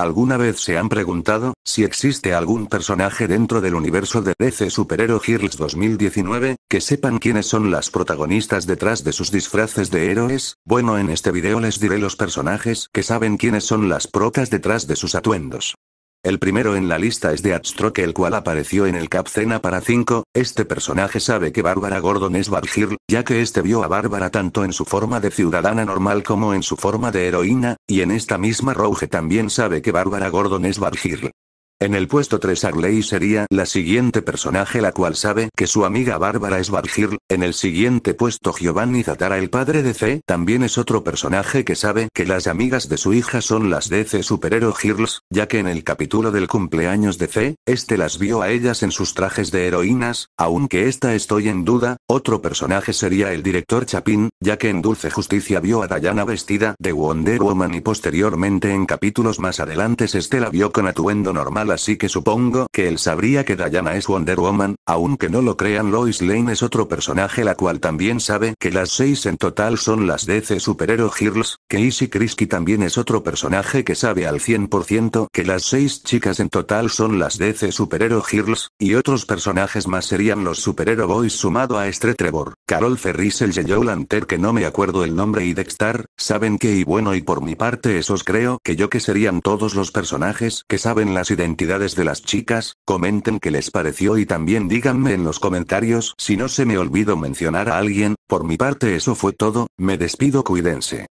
¿Alguna vez se han preguntado si existe algún personaje dentro del universo de DC Superhero Girls 2019 que sepan quiénes son las protagonistas detrás de sus disfraces de héroes? Bueno, en este video les diré los personajes que saben quiénes son las protas detrás de sus atuendos. El primero en la lista es de Deathstroke el cual apareció en el Capcena para 5, este personaje sabe que Bárbara Gordon es Batgirl, ya que este vio a Bárbara tanto en su forma de ciudadana normal como en su forma de heroína, y en esta misma Rouge también sabe que Bárbara Gordon es Batgirl. En el puesto 3 Arley sería la siguiente personaje la cual sabe que su amiga Bárbara es Hill. en el siguiente puesto Giovanni Zatara el padre de C también es otro personaje que sabe que las amigas de su hija son las de C superhero Girls, ya que en el capítulo del cumpleaños de C, este las vio a ellas en sus trajes de heroínas, aunque esta estoy en duda, otro personaje sería el director Chapin, ya que en Dulce Justicia vio a Diana vestida de Wonder Woman y posteriormente en capítulos más adelante este la vio con atuendo normal así que supongo que él sabría que Diana es Wonder Woman, aunque no lo crean Lois Lane es otro personaje la cual también sabe que las seis en total son las DC Superhero Girls, que Easy Krisky también es otro personaje que sabe al 100% que las seis chicas en total son las DC Superhero Girls, y otros personajes más serían los Superhero Boys sumado a Estre Trevor, Carol Ferris el Yellow Lanter que no me acuerdo el nombre y Dexter, saben que y bueno y por mi parte esos creo que yo que serían todos los personajes que saben las identidades de las chicas, comenten qué les pareció y también díganme en los comentarios si no se me olvido mencionar a alguien, por mi parte eso fue todo, me despido cuídense.